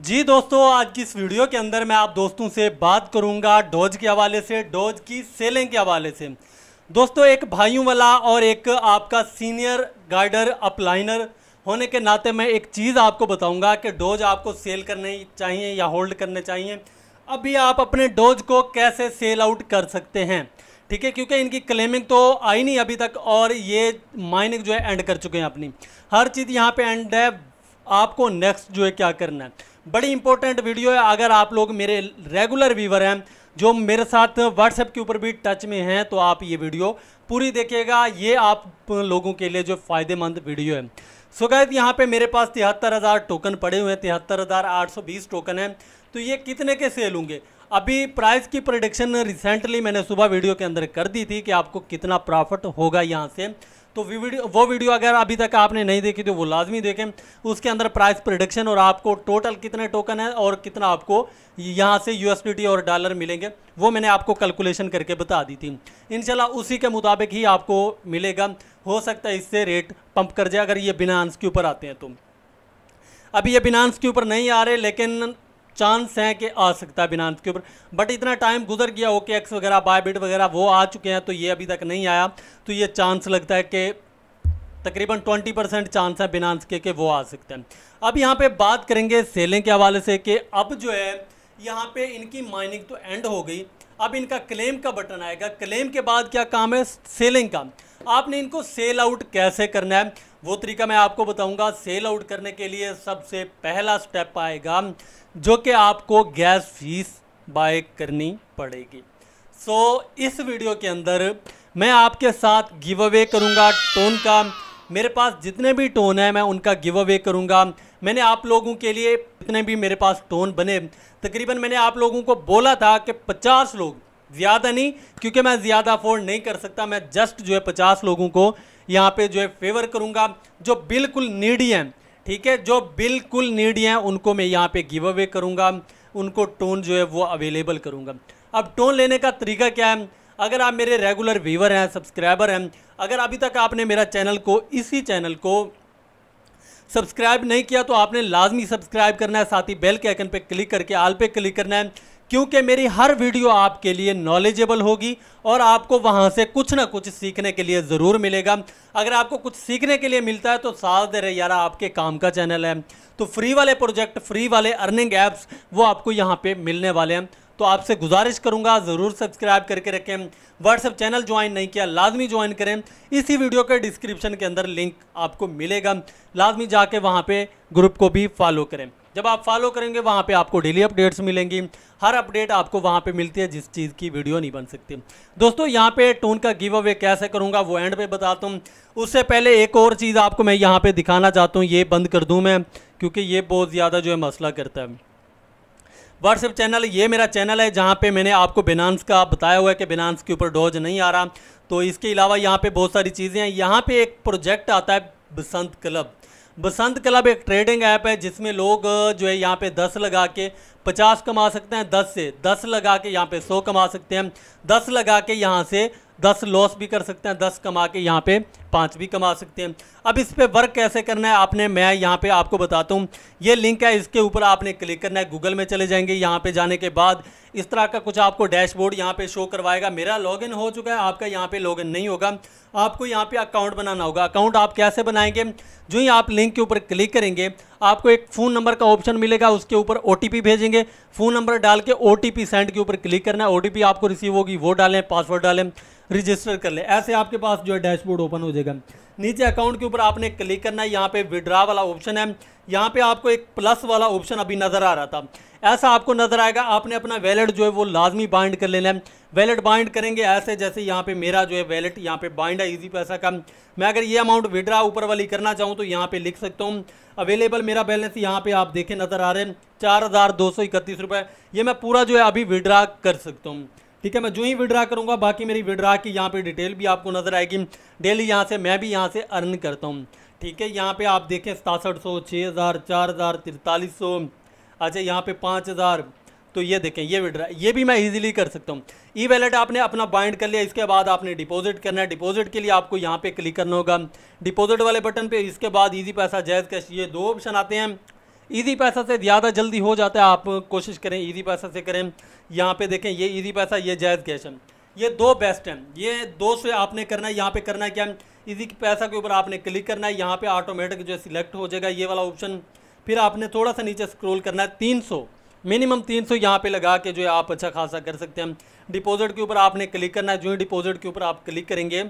जी दोस्तों आज की इस वीडियो के अंदर मैं आप दोस्तों से बात करूंगा डोज के हवाले से डोज की सेलिंग के हवाले से दोस्तों एक भाइयों वाला और एक आपका सीनियर गाइडर अपलाइनर होने के नाते मैं एक चीज़ आपको बताऊंगा कि डोज आपको सेल करने चाहिए या होल्ड करने चाहिए अभी आप अपने डोज को कैसे सेल आउट कर सकते हैं ठीक है क्योंकि इनकी क्लेमिंग तो आई नहीं अभी तक और ये माइनिंग जो है एंड कर चुके हैं अपनी हर चीज़ यहाँ पे एंड है आपको नेक्स्ट जो है क्या करना है बड़ी इंपॉर्टेंट वीडियो है अगर आप लोग मेरे रेगुलर व्यूवर हैं जो मेरे साथ व्हाट्सएप के ऊपर भी टच में हैं तो आप ये वीडियो पूरी देखिएगा ये आप लोगों के लिए जो फ़ायदेमंद वीडियो है सो गायद यहाँ पे मेरे पास तिहत्तर हज़ार टोकन पड़े हुए हैं तिहत्तर हज़ार आठ सौ बीस टोकन हैं तो ये कितने के सेल होंगे अभी प्राइस की प्रोडिक्शन रिसेंटली मैंने सुबह वीडियो के अंदर कर दी थी कि आपको कितना प्रॉफिट होगा यहाँ से तो वीडियो वो वीडियो अगर अभी तक आपने नहीं देखी तो वो लाजमी देखें उसके अंदर प्राइस प्रोडिक्शन और आपको टोटल कितने टोकन है और कितना आपको यहाँ से यूएसडीटी और डॉलर मिलेंगे वो मैंने आपको कैलकुलेशन करके बता दी थी इनशाला उसी के मुताबिक ही आपको मिलेगा हो सकता है इससे रेट पंप कर जाए अगर ये बिनांस के ऊपर आते हैं तो अभी ये बिनांस के ऊपर नहीं आ रहे लेकिन चांस हैं कि आ सकता है बिनांस के ऊपर बट इतना टाइम गुजर गया ओके एक्स वगैरह बायबिट वगैरह वो आ चुके हैं तो ये अभी तक नहीं आया तो ये चांस लगता है कि तकरीबन 20 परसेंट चांस है बिनांस के के वो आ सकते हैं अब यहाँ पे बात करेंगे सेलिंग के हवाले से कि अब जो है यहाँ पे इनकी माइनिंग तो एंड हो गई अब इनका क्लेम का बटन आएगा क्लेम के बाद क्या काम है सेलिंग का आपने इनको सेल आउट कैसे करना है वो तरीका मैं आपको बताऊंगा सेल आउट करने के लिए सबसे पहला स्टेप आएगा जो कि आपको गैस फीस बाय करनी पड़ेगी सो so, इस वीडियो के अंदर मैं आपके साथ गिव अवे करूँगा टोन का मेरे पास जितने भी टोन हैं मैं उनका गिव अवे करूँगा मैंने आप लोगों के लिए जितने भी मेरे पास टोन बने तकरीबन मैंने आप लोगों को बोला था कि 50 लोग ज़्यादा नहीं क्योंकि मैं ज़्यादा अफोर्ड नहीं कर सकता मैं जस्ट जो है पचास लोगों को यहाँ पे जो है फेवर करूँगा जो बिल्कुल नीडी हैं ठीक है जो बिल्कुल नीडी हैं उनको मैं यहाँ पे गिव अवे करूँगा उनको टोन जो है वो अवेलेबल करूँगा अब टोन लेने का तरीका क्या है अगर आप मेरे रेगुलर व्यूवर हैं सब्सक्राइबर हैं अगर अभी तक आपने मेरा चैनल को इसी चैनल को सब्सक्राइब नहीं किया तो आपने लाजमी सब्सक्राइब करना है साथ ही बेल के आइकन पे क्लिक करके आल पे क्लिक करना है क्योंकि मेरी हर वीडियो आपके लिए नॉलेजेबल होगी और आपको वहाँ से कुछ ना कुछ सीखने के लिए ज़रूर मिलेगा अगर आपको कुछ सीखने के लिए मिलता है तो साथ दे रहे यार आपके काम का चैनल है तो फ्री वाले प्रोजेक्ट फ्री वाले अर्निंग ऐप्स वो आपको यहाँ पर मिलने वाले हैं तो आपसे गुजारिश करूंगा ज़रूर सब्सक्राइब करके रखें व्हाट्सअप चैनल ज्वाइन नहीं किया लाजमी ज्वाइन करें इसी वीडियो के डिस्क्रिप्शन के अंदर लिंक आपको मिलेगा लाजमी जाके वहाँ पे ग्रुप को भी फॉलो करें जब आप फॉलो करेंगे वहाँ पे आपको डेली अपडेट्स मिलेंगी हर अपडेट आपको वहाँ पे मिलती है जिस चीज़ की वीडियो नहीं बन सकती दोस्तों यहाँ पे टोन का गिव अवे कैसे करूँगा वो एंड पे बताता हूँ उससे पहले एक और चीज़ आपको मैं यहाँ पे दिखाना चाहता हूँ ये बंद कर दूँ मैं क्योंकि ये बहुत ज़्यादा जो है मसला करता है व्हाट्सएप चैनल ये मेरा चैनल है जहाँ पर मैंने आपको बिनांस का बताया हुआ है कि बिनांस के ऊपर डोज नहीं आ रहा तो इसके अलावा यहाँ पर बहुत सारी चीज़ें हैं यहाँ पर एक प्रोजेक्ट आता है बसंत क्लब बसंत क्लब एक ट्रेडिंग ऐप है जिसमें लोग जो है यहाँ पे दस लगा के पचास कमा सकते हैं दस से दस लगा के यहाँ पे सौ कमा सकते हैं दस लगा के यहाँ से दस लॉस भी कर सकते हैं दस कमा के यहाँ पे पाँच भी कमा सकते हैं अब इस पर वर्क कैसे करना है आपने मैं यहाँ पे आपको बताता हूँ ये लिंक है इसके ऊपर आपने क्लिक करना है गूगल में चले जाएंगे यहाँ पे जाने के बाद इस तरह का कुछ आपको डैशबोर्ड यहाँ पे शो करवाएगा मेरा लॉगिन हो चुका है आपका यहाँ पे लॉगिन नहीं होगा आपको यहाँ पे अकाउंट बनाना होगा अकाउंट आप कैसे बनाएंगे जो ही आप लिंक के ऊपर क्लिक करेंगे आपको एक फ़ोन नंबर का ऑप्शन मिलेगा उसके ऊपर ओ भेजेंगे फ़ोन नंबर डाल के ओ सेंड के ऊपर क्लिक करना है ओ आपको रिसीव होगी वो डालें पासवर्ड डालें रजिस्टर कर लें ऐसे आपके पास जो है डैशबोर्ड ओपन हो जाएगा दीजिएगा नीचे अकाउंट के ऊपर आपने क्लिक करना है यहाँ पे विड्रा वाला ऑप्शन है यहाँ पे आपको एक प्लस वाला ऑप्शन अभी नज़र आ रहा था ऐसा आपको नज़र आएगा आपने अपना वैलेट जो है वो लाजमी बाइंड कर लेना है वैलेट बाइंड करेंगे ऐसे जैसे यहाँ पे मेरा जो है वैलेट यहाँ पे बाइंड है इजी पैसा का मैं अगर ये अमाउंट विड्रा ऊपर वाली करना चाहूँ तो यहाँ पे लिख सकता हूँ अवेलेबल मेरा बैलेंस यहाँ पे आप देखें नज़र आ रहे हैं चार हज़ार दो सौ इकतीस रुपये ये मैं पूरा जो है अभी विड्रा कर सकता हूँ ठीक है मैं जो ही विड्रा करूंगा बाकी मेरी विड्रा की यहाँ पे डिटेल भी आपको नज़र आएगी डेली यहाँ से मैं भी यहाँ से अर्न करता हूँ ठीक है यहाँ पे आप देखें सतासठ सौ छः हज़ार चार हज़ार तिरतालीस सौ अच्छा यहाँ पे पाँच हज़ार तो ये देखें ये विड्रा ये भी मैं इजीली कर सकता हूँ ई वैलेट आपने अपना बाइंड कर लिया इसके बाद आपने डिपॉजिट करना है डिपॉजिट के लिए आपको यहाँ पे क्लिक करना होगा डिपॉजिट वाले बटन पे इसके बाद इजी पैसा जायज कैश ये दो ऑप्शन आते हैं ईजी पैसा से ज़्यादा जल्दी हो जाता है आप कोशिश करें ईजी पैसा से करें यहाँ पे देखें ये ईजी पैसा ये जायज़ कैश है ये दो बेस्ट हैं ये दो से आपने करना है यहाँ पे करना है क्या ईजी पैसा के ऊपर आपने क्लिक करना है यहाँ पे ऑटोमेटिक जो है सिलेक्ट हो जाएगा ये वाला ऑप्शन फिर आपने थोड़ा सा नीचे स्क्रोल करना है तीन मिनिमम 300 सौ यहाँ पर लगा के जो है आप अच्छा खासा कर सकते हैं डिपॉजिट के ऊपर आपने क्लिक करना है जो डिपॉजिट के ऊपर आप क्लिक करेंगे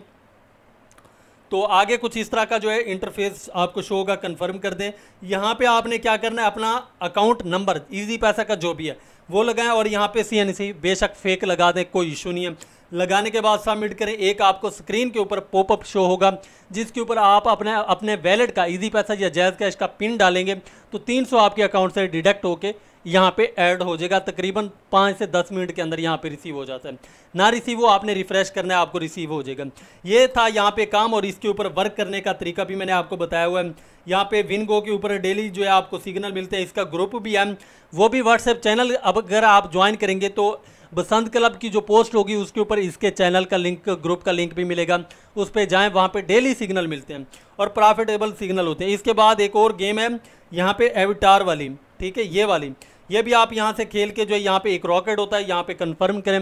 तो आगे कुछ इस तरह का जो है इंटरफेस आपको शो होगा कंफर्म कर दें यहाँ पे आपने क्या करना है अपना अकाउंट नंबर इजी पैसा का जो भी है वो लगाएं और यहाँ पे सी एन सी बेशक फेक लगा दें कोई इशू नहीं है लगाने के बाद सबमिट करें एक आपको स्क्रीन के ऊपर पॉपअप शो होगा जिसके ऊपर आप अपने अपने वैलेट का ईजी पैसा या जैज़ कैश का पिन डालेंगे तो तीन आपके अकाउंट से डिडक्ट होकर यहाँ पे ऐड हो जाएगा तकरीबन पाँच से दस मिनट के अंदर यहाँ पे रिसीव हो जाता है ना रिसीव हो आपने रिफ़्रेश करना है आपको रिसीव हो जाएगा ये था यहाँ पे काम और इसके ऊपर वर्क करने का तरीका भी मैंने आपको बताया हुआ है यहाँ पे विनगो के ऊपर डेली जो है आपको सिग्नल मिलते हैं इसका ग्रुप भी है वो भी व्हाट्सएप चैनल अब अगर आप ज्वाइन करेंगे तो बसंत क्लब की जो पोस्ट होगी उसके ऊपर इसके चैनल का लिंक ग्रुप का लिंक भी मिलेगा उस पर जाएँ वहाँ पर डेली सिग्नल मिलते हैं और प्रॉफिटेबल सिग्नल होते हैं इसके बाद एक और गेम है यहाँ पर एविटार वाली ठीक है ये वाली ये भी आप यहाँ से खेल के जो है यहाँ पे एक रॉकेट होता है यहाँ पे कंफर्म करें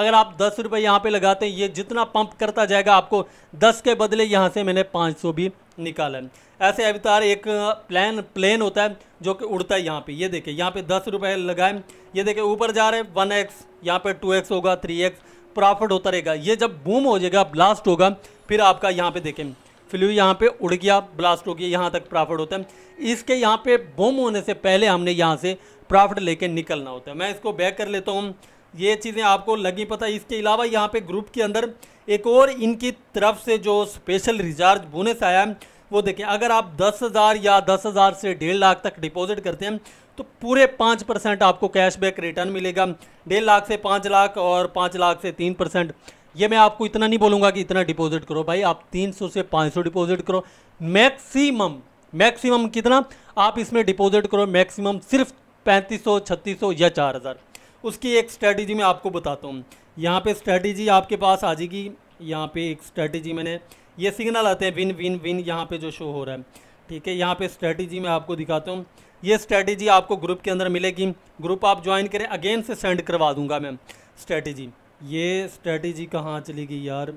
अगर आप दस रुपये यहाँ पे लगाते हैं ये जितना पंप करता जाएगा आपको दस के बदले यहाँ से मैंने पाँच सौ भी निकाला है ऐसे अवतार एक प्लान प्लेन होता है जो कि उड़ता है यहाँ पे ये देखें यहाँ पे दस रुपये लगाएं ये देखें ऊपर जा रहे हैं वन एक्स यहाँ पर टू एक्स होगा थ्री एक्स प्रॉफिट होता रहेगा ये जब बूम हो जाएगा ब्लास्ट होगा फिर आपका यहाँ पे देखें फ्लू यहाँ पे उड़ गया ब्लास्ट हो गया यहाँ तक प्रॉफिट होता है इसके यहाँ पे बम होने से पहले हमने यहाँ से प्रॉफिट लेके निकलना होता है मैं इसको बैक कर लेता हूँ ये चीज़ें आपको लगी पता इसके अलावा यहाँ पे ग्रुप के अंदर एक और इनकी तरफ से जो स्पेशल रिचार्ज बोनस आया है वो देखें अगर आप दस हज़ार या दस हज़ार से डेढ़ लाख तक डिपॉजिट करते हैं तो पूरे पाँच परसेंट आपको कैशबैक रिटर्न मिलेगा डेढ़ लाख से पाँच लाख और पाँच लाख से तीन परसेंट ये मैं आपको इतना नहीं बोलूँगा कि इतना डिपॉजिट करो भाई आप 300 से 500 डिपॉजिट करो मैक्सिमम मैक्सिमम कितना आप इसमें डिपॉजिट करो मैक्सिमम सिर्फ 3500 3600 या 4000 उसकी एक स्ट्रेटजी मैं आपको बताता हूँ यहाँ पे स्ट्रेटजी आपके पास आ जाएगी यहाँ पे एक स्ट्रेटजी मैंने ये सिग्नल आते हैं विन विन विन यहाँ पे जो शो हो रहा है ठीक है यहाँ पे स्ट्रैटेजी मैं आपको दिखाता हूँ ये स्ट्रैटेजी आपको ग्रुप के अंदर मिलेगी ग्रुप आप ज्वाइन करें अगेन से सेंड करवा दूंगा मैं स्ट्रैटेजी ये स्ट्रेटजी कहाँ चली गई यार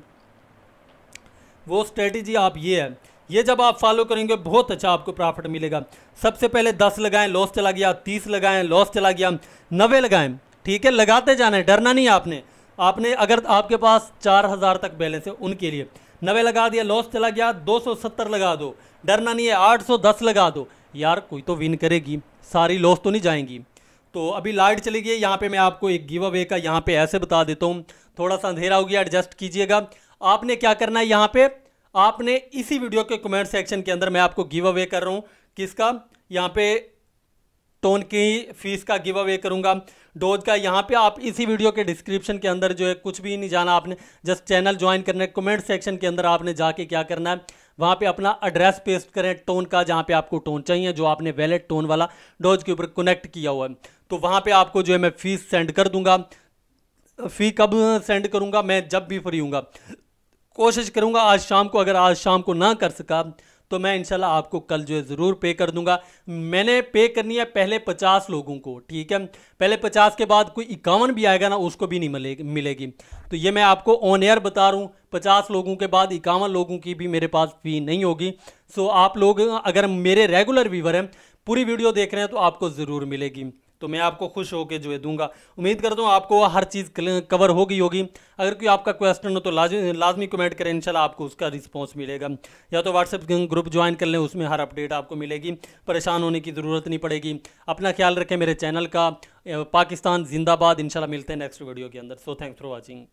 वो स्ट्रेटजी आप ये है ये जब आप फॉलो करेंगे बहुत अच्छा आपको प्रॉफिट मिलेगा सबसे पहले दस लगाएं लॉस चला गया तीस लगाएं लॉस चला गया नबे लगाएं ठीक है लगाते जाना है डरना नहीं आपने आपने अगर आपके पास चार हज़ार तक बैलेंस है उनके लिए नबे लगा दिया लॉस चला गया दो सौ सत्तर लगा दो डरना नहीं है आठ सौ दस लगा दो यार कोई तो विन करेगी सारी लॉस तो नहीं जाएंगी तो अभी लाइट चली गई यहाँ पे मैं आपको एक गिव अवे का यहाँ पे ऐसे बता देता हूँ थोड़ा सा अंधेरा हो गया एडजस्ट कीजिएगा आपने क्या करना है यहाँ पे आपने इसी वीडियो के कमेंट सेक्शन के अंदर मैं आपको गिव अवे कर रहा हूँ किसका यहाँ पे टोन की फीस का गिव अवे करूँगा डोज का यहाँ पे आप इसी वीडियो के डिस्क्रिप्शन के अंदर जो है कुछ भी नहीं जाना आपने जस्ट चैनल ज्वाइन करना है कमेंट सेक्शन के अंदर आपने जाके क्या करना है वहाँ पे अपना एड्रेस पेस्ट करें टोन का जहाँ पे आपको टोन चाहिए जो आपने वैलेट टोन वाला डोज के ऊपर कनेक्ट किया हुआ है तो वहाँ पे आपको जो है मैं फ़ीस सेंड कर दूंगा फ़ी कब सेंड करूँगा मैं जब भी फ्री हूँ कोशिश करूँगा आज शाम को अगर आज शाम को ना कर सका तो मैं इंशाल्लाह आपको कल जो है ज़रूर पे कर दूंगा मैंने पे करनी है पहले पचास लोगों को ठीक है पहले पचास के बाद कोई इक्यावन भी आएगा ना उसको भी नहीं मिलेगी मिलेगी तो ये मैं आपको ऑन एयर बता रहा हूँ पचास लोगों के बाद इक्यावन लोगों की भी मेरे पास फ़ी नहीं होगी सो आप लोग अगर मेरे रेगुलर व्यूवर हैं पूरी वीडियो देख रहे हैं तो आपको ज़रूर मिलेगी तो मैं आपको खुश होकर जो है दूंगा उम्मीद करता हूँ आपको हर चीज़ कवर हो गई होगी अगर कोई आपका क्वेश्चन हो तो लाजमी लाजमी कमेंट करें इनशाला आपको उसका रिस्पॉन्स मिलेगा या तो व्हाट्सएप ग्रुप ज्वाइन कर लें उसमें हर अपडेट आपको मिलेगी परेशान होने की ज़रूरत नहीं पड़ेगी अपना ख्याल रखें मेरे चैनल का पाकिस्तान जिंदाबाद इनशाला मिलते हैं नेक्स्ट वीडियो के अंदर सो थैंक्स फॉर वॉचिंग